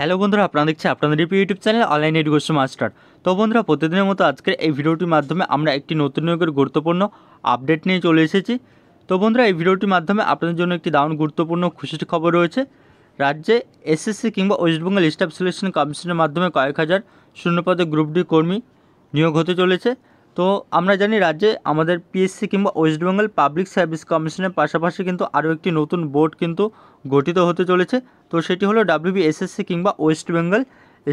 hello বন্ধুরা আপনারা দেখছি আপনাদের YouTube channel online education master তো বন্ধুরা প্রতিদিনের মতো আজকের এই ভিডিওটির মাধ্যমে আমরা একটি নতুন নিয়োগের গুরুত্বপূর্ণ আপডেট নিয়ে চলে এসেছি তো বন্ধুরা এই ভিডিওটির মাধ্যমে আপনাদের জন্য একটি দারুণ গুরুত্বপূর্ণ খুশির খবর রয়েছে রাজ্যে এসএসসি কিংবা ওয়েস্টবেঙ্গল স্টাফ সিলেকশন কমিশনের মাধ্যমে কয়েক হাজার শূন্যপদে গ্রুপ ডি কর্মী নিয়োগ হতে চলেছে তো আমরা জানি রাজ্যে আমাদের পিএসসি কিংবা ওয়েস্ট বেঙ্গল পাবলিক সার্ভিস কমিশনের পাশাপাশি কিন্তু আরও একটি নতুন বোর্ড কিন্তু গঠিত হতে চলেছে তো সেটি হলো ডাব্লিউবিএসএসসি কিংবা West Bengal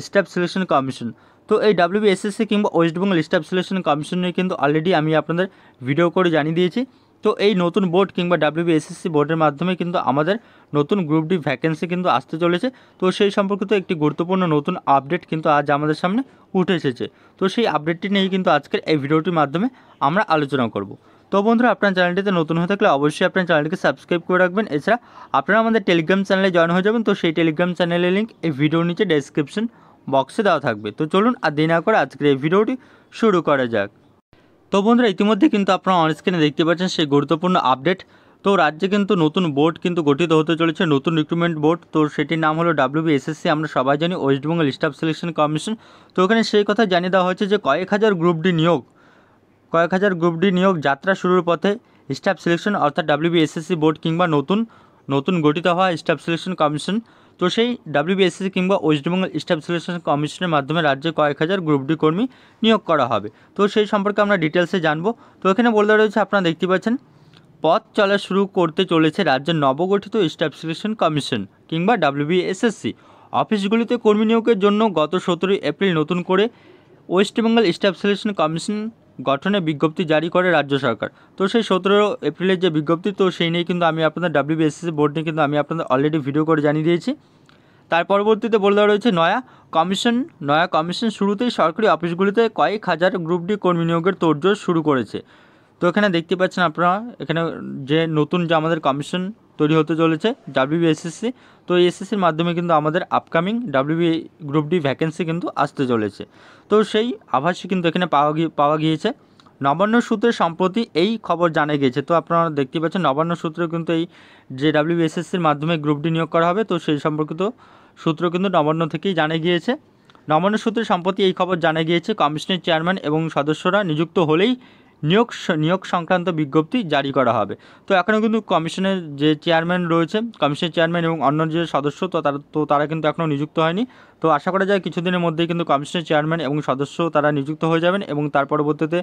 staff selection commission তো এই ডাব্লিউবিএসএসসি কিংবা West Bengal staff selection commission নিয়ে কিন্তু অলরেডি আমি আপনাদের ভিডিও করে জানিয়ে দিয়েছি তো এই নতুন বোর্ড কিংবা ডাব্লিউবিএসএসসি বোর্ডের মাধ্যমে কিন্তু আমাদের নতুন গ্রুপ ডি ভ্যাকেন্সি কিন্তু আসতে চলেছে তো সেই সম্পর্কিত একটি গুরুত্বপূর্ণ নতুন আপডেট কিন্তু আজ আমাদের সামনে উঠে এসেছে তো সেই আপডেটটি নিয়েই কিন্তু আজকের এই ভিডিওটির মাধ্যমে আমরা আলোচনা করব তো বন্ধুরা আপনার চ্যানেলটিতে নতুন হয়ে থাকলে অবশ্যই আপনার চ্যানেলটিকে সাবস্ক্রাইব করে রাখবেন এছাড়া আপনারা আমাদের টেলিগ্রাম চ্যানেলে জয়েন হয়ে যাবেন তো সেই টেলিগ্রাম চ্যানেলের লিঙ্ক এই ভিডিওর নিচে ডেসক্রিপশন বক্সে দেওয়া থাকবে তো চলুন আর দিনা না করে আজকের এই ভিডিওটি শুরু করা যাক তো বন্ধুরা ইতিমধ্যে কিন্তু আপনারা অনস্ক্রিনে দেখতে পাচ্ছেন সেই গুরুত্বপূর্ণ আপডেট তো রাজ্যে কিন্তু নতুন বোর্ড কিন্তু গঠিত হতে চলেছে নতুন রিক্রুটমেন্ট বোর্ড তো সেটির নাম হলো ডাব্লিউবিএসএসসি আমরা সবাই জানি ওয়েস্টবেঙ্গল স্টাফ সিলেকশন কমিশন তো ওখানে সেই কথা জানিয়ে দেওয়া হয়েছে যে কয়েক হাজার গ্রুপ ডি নিয়োগ কয়েক হাজার গ্রুপ ডি নিয়োগ যাত্রা শুরুর পথে স্টাফ সিলেকশন অর্থাৎ ডাব্লিউবিএসএসসি বোর্ড কিংবা নতুন নতুন গঠিত হওয়া স্টাফ সিলেকশন কমিশন তো সেই ডাব্লিউবিএসসি কিংবা ওয়েস্টবেঙ্গল স্টাফ সিলেকশন কমিশনের মাধ্যমে রাজ্যে কয়েক হাজার গ্রুপ ডি কর্মী নিয়োগ করা হবে তো সেই সম্পর্কে আমরা ডিটেলসে জানবো তো এখানে বলতে রয়েছে আপনারা দেখতে পাচ্ছেন পথ চলা শুরু করতে চলেছে রাজ্যের নবগঠিত স্টাফ সিলেকশন কমিশন কিংবা ডাব্লিউবিএসএসসি অফিসগুলিতে কর্মী নিয়োগের জন্য গত সতেরোই এপ্রিল নতুন করে ওয়েস্টবেঙ্গল স্টাফ সিলেকশন কমিশন গঠনে বিজ্ঞপ্তি জারি করে রাজ্য সরকার তো সেই সতেরো এপ্রিলের যে বিজ্ঞপ্তি তো সেই নিয়ে কিন্তু আমি আপনাদের ডাব্লিউবিএসসি বোর্ড নিয়ে কিন্তু আমি আপনাদের অলরেডি ভিডিও করে জানিয়ে দিয়েছি তার পরবর্তীতে বলে দেওয়া রয়েছে নয়া কমিশন নয়া কমিশন শুরুতেই সরকারি অফিসগুলিতে কয়েক হাজার গ্রুপ ডি কর্মী নিয়োগের তোড়জোড় শুরু করেছে তো এখানে দেখতে পাচ্ছেন আপনারা এখানে যে নতুন যে আমাদের কমিশন তৈরি হতে চলেছে ডাব্লিউবিএসএসসি তো এসএসসির মাধ্যমে কিন্তু আমাদের upcoming W group D vacancy কিন্তু আসতে চলেছে তো সেই আভাসই কিন্তু এখানে পাওয়া পাওয়া গিয়েছে নবান্ন সূত্রে সম্প্রতি এই খবর জানা গিয়েছে তো আপনারা দেখতে পাচ্ছেন নবান্ন সূত্রে কিন্তু এই যে ডাব্লিউবিএসএসসির মাধ্যমে গ্রুপ ডি নিয়োগ করা হবে তো সেই সম্পর্কিত সূত্র কিন্তু নবান্ন থেকেই জানা গিয়েছে নবান্ন সূত্রে সম্প্রতি এই খবর জানা গিয়েছে কমিশনের চেয়ারম্যান এবং সদস্যরা নিযুক্ত হলেই নিয়োগ নিয়োগ সংক্রান্ত বিজ্ঞপ্তি জারি করা হবে তো এখনও কিন্তু কমিশনের যে চেয়ারম্যান রয়েছে কমিশনের চেয়ারম্যান এবং অন্য যে সদস্য তো তারা তো তারা কিন্তু এখনও নিযুক্ত হয়নি তো আশা করা যায় কিছুদিনের মধ্যেই কিন্তু কমিশনের চেয়ারম্যান এবং সদস্য তারা নিযুক্ত হয়ে যাবেন এবং তার পরবর্তীতে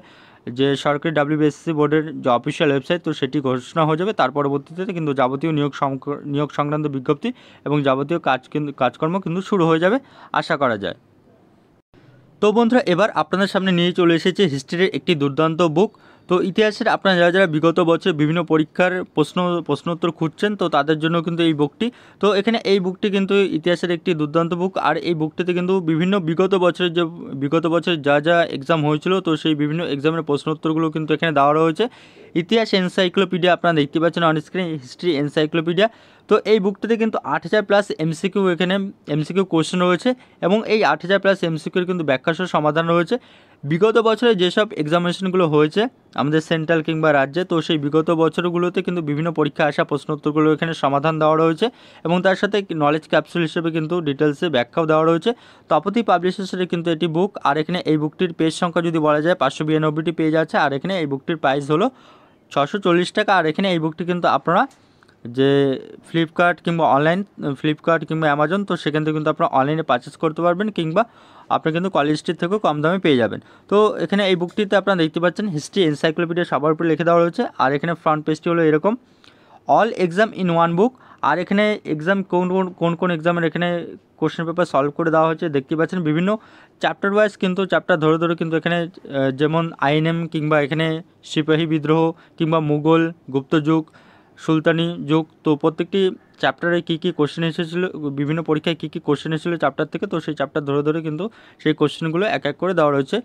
যে সরকারি ডাব্লিউবিএসসি বোর্ডের যে অফিসিয়াল ওয়েবসাইট তো সেটি ঘোষণা হয়ে যাবে তার পরবর্তীতে কিন্তু যাবতীয় নিয়োগ নিয়োগ সংক্রান্ত বিজ্ঞপ্তি এবং যাবতীয় কাজ কিন্তু কাজকর্ম কিন্তু শুরু হয়ে যাবে আশা করা যায় তো বন্ধুরা এবার আপনাদের সামনে নিয়ে চলে এসেছে হিস্ট্রির একটি দুর্দান্ত বুক তো ইতিহাসের আপনারা যারা যারা বিগত বছর বিভিন্ন পরীক্ষার প্রশ্ন প্রশ্নোত্তর খুঁজছেন তো তাদের জন্য কিন্তু এই বুকটি তো এখানে এই বুকটি কিন্তু ইতিহাসের একটি দুর্দান্ত বুক আর এই বুকটিতে কিন্তু বিভিন্ন বিগত বছরের যে বিগত বছরের যা যা এক্সাম হয়েছিল তো সেই বিভিন্ন এক্সামের প্রশ্নোত্তরগুলো কিন্তু এখানে দেওয়া রয়েছে ইতিহাস এনসাইক্লোপিডিয়া আপনারা দেখতে পাচ্ছেন অন স্ক্রিন হিস্ট্রি এনসাইক্লোপিডিয়া তো এই বুকটিতে কিন্তু আট হাজার প্লাস এমসিকিউ এখানে এমসিকিউ কোশ্চেন রয়েছে এবং এই আট হাজার প্লাস এমসিকিউর কিন্তু ব্যাখ্যাসহ সমাধান রয়েছে বিগত বছরে যেসব এক্সামিনেশনগুলো হয়েছে আমাদের সেন্ট্রাল কিংবা রাজ্যে তো সেই বিগত বছরগুলোতে কিন্তু বিভিন্ন পরীক্ষা আসা প্রশ্নোত্তরগুলো এখানে সমাধান দেওয়া রয়েছে এবং তার সাথে নলেজ ক্যাপসুল হিসেবে কিন্তু ডিটেলসে ব্যাখ্যাও দেওয়া রয়েছে তপতি পাবলিশার্সের কিন্তু এটি বুক আর এখানে এই বুকটির পেজ সংখ্যা যদি বলা যায় পাঁচশো বিরানব্বইটি পেজ আছে আর এখানে এই বুকটির প্রাইস হলো ছশো টাকা আর এখানে এই বুকটি কিন্তু আপনারা যে ফ্লিপকার্ট কিংবা অনলাইন ফ্লিপকার্ট কিংবা অ্যামাজন তো সেখান থেকে কিন্তু আপনারা অনলাইনে পারচেস করতে পারবেন কিংবা আপনি কিন্তু কলেজ থেকেও কম দামে পেয়ে যাবেন তো এখানে এই বুকটিতে আপনারা দেখতে পাচ্ছেন হিস্ট্রি এনসাইক্লোপিডিয়া সবার উপরে লিখে দেওয়া রয়েছে আর এখানে ফ্রন্ট পেজটি হলো এরকম all exam in one book আর এখানে এক্সাম কোন কোন কোন কোন এক্সামের এখানে কোশ্চেন পেপার সলভ করে দেওয়া হয়েছে দেখতে পাচ্ছেন বিভিন্ন চ্যাপ্টার ওয়াইজ কিন্তু চ্যাপ্টার ধরে ধরে কিন্তু এখানে যেমন আইএনএম কিংবা এখানে সিপাহী বিদ্রোহ কিংবা মুঘল গুপ্তযুগ সুলতানি যুগ তো প্রত্যেকটি চ্যাপ্টারে কী কী কোশ্চেন এসেছিলো বিভিন্ন পরীক্ষায় কী কী কোশ্চেন এসেছিলো চ্যাপ্টার থেকে তো সেই চ্যাপ্টার ধরে ধরে কিন্তু সেই কোশ্চেনগুলো এক এক করে দেওয়া রয়েছে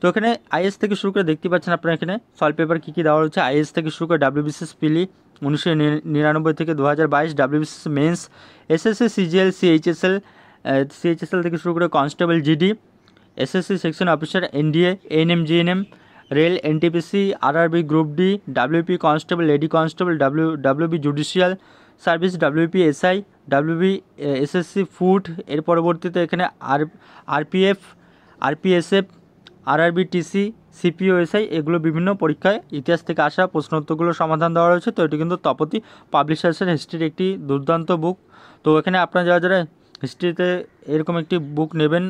তো এখানে আইএস থেকে শুরু করে দেখতে পাচ্ছেন আপনারা এখানে সল পেপার কী কী দেওয়া রয়েছে আইএস থেকে শুরু করে ডাব্লিউবিসিএস পিলি e উনিশশো নিরানব্বই থেকে দু হাজার বাইশ WBCS mains SSC CGL CHSL CHSL থেকে শুরু করে constable GD SSC section officer NDA NM GNM rail NTPC RRB group D WP constable lady constable W WB judicial service WP SI WB SSC food এর পরবর্তীতে এখানে আর RPF আরপিএসএফ আরআরবিটিসি SI এগুলো বিভিন্ন পরীক্ষায় ইতিহাস থেকে আসা প্রশ্নোত্তরগুলো সমাধান দেওয়া রয়েছে তো এটি কিন্তু তপতি পাবলিশার্সের হিস্ট্রির একটি দুর্দান্ত বুক তো এখানে আপনারা যারা যারা হিস্ট্রিতে এরকম একটি বুক নেবেন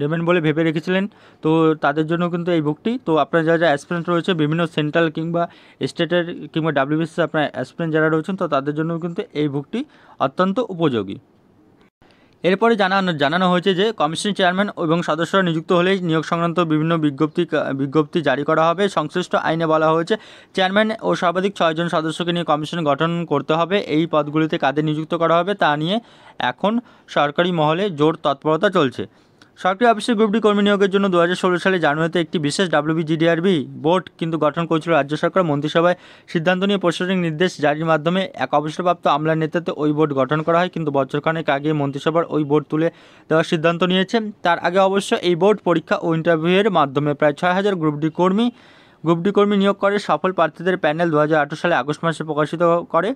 নেবেন বলে ভেবে রেখেছিলেন তো তাদের জন্য কিন্তু এই বুকটি তো আপনার যারা যারা অ্যাসপিরেন্ট রয়েছে বিভিন্ন সেন্ট্রাল কিংবা স্টেটের কিংবা ডাব্লিউবিসি আপনার অ্যাসপিরেন্ট যারা রয়েছেন তো তাদের জন্য কিন্তু এই বুকটি অত্যন্ত উপযোগী এরপরে জানানো জানানো হয়েছে যে কমিশন চেয়ারম্যান এবং সদস্যরা নিযুক্ত হলেই নিয়োগ সংক্রান্ত বিভিন্ন বিজ্ঞপ্তি বিজ্ঞপ্তি জারি করা হবে সংশ্লিষ্ট আইনে বলা হয়েছে চেয়ারম্যান ও সর্বাধিক ছয়জন সদস্যকে নিয়ে কমিশন গঠন করতে হবে এই পদগুলিতে কাদের নিযুক্ত করা হবে তা নিয়ে এখন সরকারি মহলে জোর তৎপরতা চলছে সরকারি অফিসের গ্রুপটি কর্মী নিয়োগের জন্য দু সালে জানুয়ারিতে একটি বিশেষ ডাব্লিউবিজিডিআরবি বোর্ড কিন্তু গঠন করেছিল রাজ্য সরকার মন্ত্রিসভায় সিদ্ধান্ত নিয়ে প্রশাসনিক নির্দেশ জারির মাধ্যমে এক অবসরপ্রাপ্ত আমলার নেতৃত্বে ওই বোর্ড গঠন করা হয় কিন্তু বছরখানেক আগে মন্ত্রিসভার ওই বোর্ড তুলে দেওয়ার সিদ্ধান্ত নিয়েছে তার আগে অবশ্য এই বোর্ড পরীক্ষা ও ইন্টারভিউয়ের মাধ্যমে প্রায় ছয় হাজার গ্রুপ ডি কর্মী গ্রুপ ডি কর্মী নিয়োগ করে সফল প্রার্থীদের প্যানেল দু সালে আগস্ট মাসে প্রকাশিত করে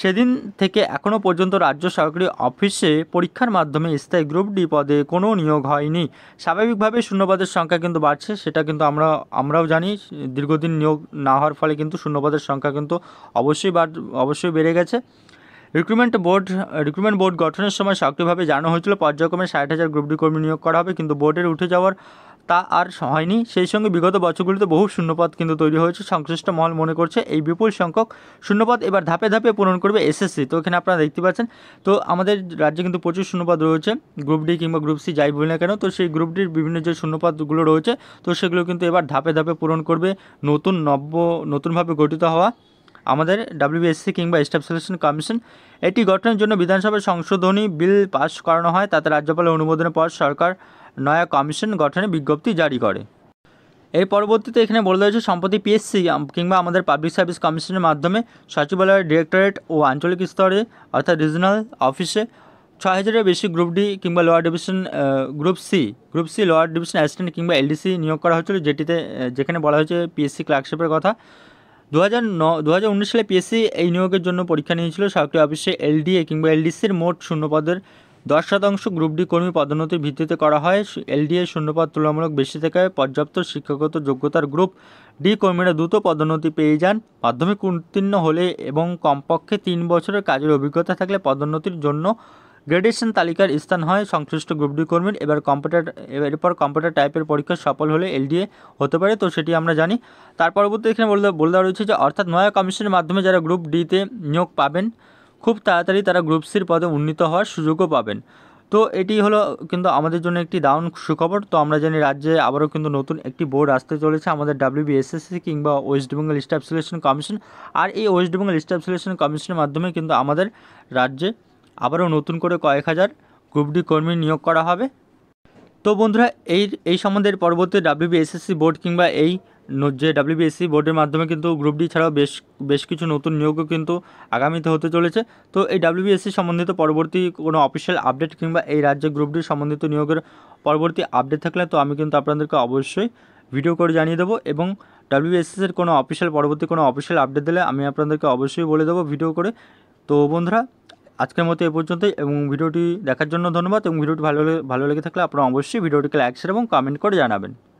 সেদিন থেকে এখনও পর্যন্ত রাজ্য সরকারি অফিসে পরীক্ষার মাধ্যমে স্থায়ী গ্রুপ ডি পদে কোনো নিয়োগ হয়নি স্বাভাবিকভাবে শূন্যপদের সংখ্যা কিন্তু বাড়ছে সেটা কিন্তু আমরা আমরাও জানি দীর্ঘদিন নিয়োগ না হওয়ার ফলে কিন্তু শূন্যপদের সংখ্যা কিন্তু অবশ্যই বাড় অবশ্যই বেড়ে গেছে রিক্রুটমেন্ট বোর্ড রিক্রুটমেন্ট বোর্ড গঠনের সময় সক্রিয়ভাবে জানানো হয়েছিল পর্যায়ক্রমে ষাট হাজার গ্রুপ ডি কর্মী নিয়োগ করা হবে কিন্তু বোর্ডের উঠে যাওয়ার তা আর হয়নি সেই সঙ্গে বিগত বছরগুলিতে বহু শূন্যপদ কিন্তু তৈরি হয়েছে সংশ্লিষ্ট মহল মনে করছে এই বিপুল সংখ্যক শূন্যপদ এবার ধাপে ধাপে পূরণ করবে এসএসসি তো এখানে আপনারা দেখতে পাচ্ছেন তো আমাদের রাজ্যে কিন্তু প্রচুর শূন্যপদ রয়েছে গ্রুপ ডি কিংবা গ্রুপ সি যাই বলি না কেন তো সেই গ্রুপ ডির বিভিন্ন যে শূন্যপদগুলো রয়েছে তো সেগুলো কিন্তু এবার ধাপে ধাপে পূরণ করবে নতুন নব্য নতুনভাবে গঠিত হওয়া আমাদের ডাব্লিউবিএসসি কিংবা স্টাফ সিলেকশন কমিশন এটি গঠনের জন্য বিধানসভায় সংশোধনী বিল পাশ করানো হয় তাতে রাজ্যপালের অনুমোদনের পর সরকার নয়া কমিশন গঠনে বিজ্ঞপ্তি জারি করে এর পরবর্তীতে এখানে বলে দেওয়া হয়েছে সম্প্রতি পিএসসি কিংবা আমাদের পাবলিক সার্ভিস কমিশনের মাধ্যমে সচিবালয়ের ডিরেক্টরেট ও আঞ্চলিক স্তরে অর্থাৎ রিজনাল অফিসে ছ হাজারের বেশি গ্রুপ ডি কিংবা lower division group C group C lower division assistant কিংবা এলডিসি নিয়োগ করা হয়েছিল যেটিতে যেখানে বলা হয়েছে পিএসসি ক্লার্কশিপের কথা দু হাজার ন দু হাজার উনিশ সালে পিএসসি এই নিয়োগের জন্য পরীক্ষা নিয়েছিল সরকারি অফিসে এলডিএ কিংবা এলডিসির মোট শূন্যপদের দশ শতাংশ গ্রুপ ডি কর্মী পদোন্নতির ভিত্তিতে করা হয় এলডিএ শূন্যপদ তুলনামূলক বেশি থাকায় পর্যাপ্ত শিক্ষাগত যোগ্যতার গ্রুপ ডি কর্মীরা দ্রুত পদোন্নতি পেয়ে যান মাধ্যমিক উত্তীর্ণ হলে এবং কমপক্ষে তিন বছরের কাজের অভিজ্ঞতা থাকলে পদোন্নতির জন্য গ্রেডেশন তালিকার স্থান হয় সংশ্লিষ্ট গ্রুপ ডি কর্মীর এবার কম্পিউটার এরপর কম্পিউটার টাইপের পরীক্ষা সফল হলে এলডিএ হতে পারে তো সেটি আমরা জানি তার পরবর্তী এখানে বলে বলে দেওয়া রয়েছে যে অর্থাৎ নয়া কমিশনের মাধ্যমে যারা গ্রুপ ডিতে নিয়োগ পাবেন খুব তাড়াতাড়ি তারা গ্রুপ সির পদে উন্নীত হওয়ার সুযোগও পাবেন তো এটি হলো কিন্তু আমাদের জন্য একটি দারুণ সুখবর তো আমরা জানি রাজ্যে আবারও কিন্তু নতুন একটি বোর্ড আসতে চলেছে আমাদের ডাব্লিউবিএসএসসি কিংবা ওয়েস্টবেঙ্গল স্টাফ সিলেকশন কমিশন আর এই ওয়েস্টবেঙ্গল স্টাফ সিলেকশন কমিশনের মাধ্যমে কিন্তু আমাদের রাজ্যে আবারও নতুন করে কয়েক হাজার গ্রুপ ডি কর্মী নিয়োগ করা হবে তো বন্ধুরা এই এই সম্বন্ধে পরবর্তী ডাব্লিউবিএসএসসি বোর্ড কিংবা এই যে ডাব্লিউবিএসসি বোর্ডের মাধ্যমে কিন্তু গ্রুপ ডি ছাড়াও বেশ বেশ কিছু নতুন নিয়োগও কিন্তু আগামীতে হতে চলেছে তো এই ডাব্লিউবিএসসি সম্বন্ধিত পরবর্তী কোনো অফিসিয়াল আপডেট কিংবা এই রাজ্যে গ্রুপ ডি সম্বন্ধিত নিয়োগের পরবর্তী আপডেট থাকলে তো আমি কিন্তু আপনাদেরকে অবশ্যই ভিডিও করে জানিয়ে দেবো এবং ডাব্লিউবিএসএসের কোনো অফিসিয়াল পরবর্তী কোনো অফিসিয়াল আপডেট দিলে আমি আপনাদেরকে অবশ্যই বলে দেবো ভিডিও করে তো বন্ধুরা আজকের মতো এ পর্যন্তই এবং ভিডিওটি দেখার জন্য ধন্যবাদ এবং ভিডিওটি ভালো ভালো লেগে থাকলে আপনারা অবশ্যই ভিডিওটিকে লাইক শেয়ার এবং কমেন্ট করে জানাবেন